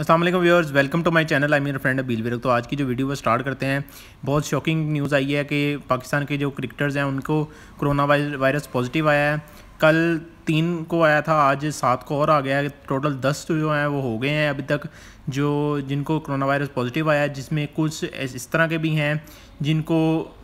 Aslam viewers welcome to my channel आई मेरा friend अबील विरक तो आज की जो वीडियो वो स्टार्ट करते हैं बहुत शॉकिंग न्यूज़ आई है कि पाकिस्तान के जो क्रिकेटर्स हैं उनको कोरोना वायरस पॉजिटिव आया है कल तीन को आया था आज सात को और आ गया है टोटल दस जो हैं वो हो गए हैं अभी तक जो जिनको कोरोना वायरस पॉजिटिव आया है जिसमें कुछ इस तरह के भी हैं जिनको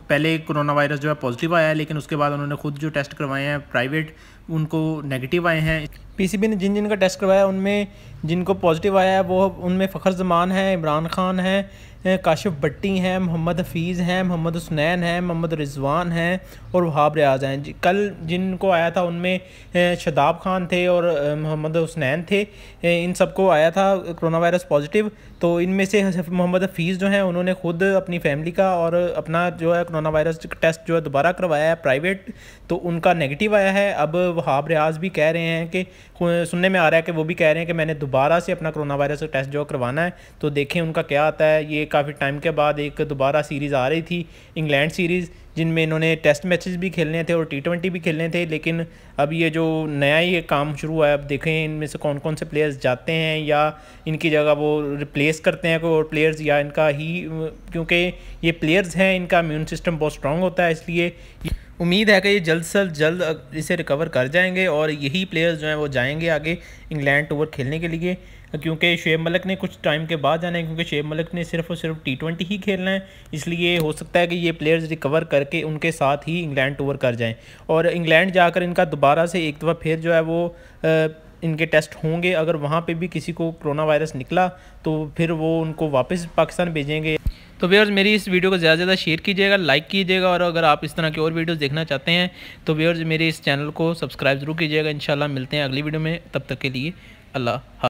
पहले कोरोना वायरस जो है पॉजिटिव आया है लेकिन उसके बाद उन्होंने खुद जो टेस्ट करवाए हैं प्राइवेट उनको नेगेटिव आए हैं पीसीबी ने जिन जिन का टेस्ट करवाया उनमें जिनको पॉजिटिव आया है वो उनमें फ़खर जमान है इमरान खान हैं काशिफ भट्टी हैं मोहम्मद हफीज़ हैं मोहम्मद हुसनैन हैं मोहम्मद रिजवान हैं और वहाब रियाज हैं कल जिनको आया था उनमें शदाब खान थे और मोहम्मद हुसनैन थे इन सबको आया था कोरोना वायरस पॉजिटिव तो इनमें से मोहम्मद हफीज़ जो हैं उन्होंने खुद अपनी फैमिली का और अपना जो है कोरोना वायरस टेस्ट जो है दोबारा करवाया है प्राइवेट तो उनका नेगेटिव आया है अब वहाब रियाज भी कह रहे हैं कि सुनने में आ रहा है कि वो भी कह रहे हैं कि मैंने दोबारा से अपना कोरोना वायरस टेस्ट जो करवाना है तो देखें उनका क्या आता है ये काफ़ी टाइम के बाद एक दोबारा सीरीज़ आ रही थी इंग्लैंड सीरीज़ जिनमें इन्होंने टेस्ट मैचेस भी खेलने थे और टी ट्वेंटी भी खेलने थे लेकिन अब ये जो नया ये काम शुरू हुआ है अब देखें इनमें से कौन कौन से प्लेयर्स जाते हैं या इनकी जगह वो रिप्लेस करते हैं कोई और प्लेयर्स या इनका ही क्योंकि ये प्लेयर्स हैं इनका इम्यून सिस्टम बहुत स्ट्रॉन्ग होता है इसलिए उम्मीद है कि ये जल्द से जल्द इसे रिकवर कर जाएंगे और यही प्लेयर्स जो हैं वो जाएंगे आगे इंग्लैंड टूर खेलने के लिए क्योंकि शेब मलिक ने कुछ टाइम के बाद जाना है क्योंकि शेब मलिक ने सिर्फ और सिर्फ टी ट्वेंटी ही खेलना है इसलिए हो सकता है कि ये प्लेयर्स रिकवर करके उनके साथ ही इंग्लैंड टूर कर जाएँ और इंग्लैंड जाकर इनका दोबारा से एक दफ़ा फिर जो है वो इनके टेस्ट होंगे अगर वहाँ पर भी किसी को करोना वायरस निकला तो फिर वो उनको वापस पाकिस्तान भेजेंगे तो व्यवर्स मेरी इस वीडियो को ज़्यादा से ज़्यादा शेयर कीजिएगा लाइक कीजिएगा और अगर आप इस तरह की और वीडियोस देखना चाहते हैं तो व्यवर्स मेरे इस चैनल को सब्सक्राइब जरूर कीजिएगा इन मिलते हैं अगली वीडियो में तब तक के लिए अल्लाह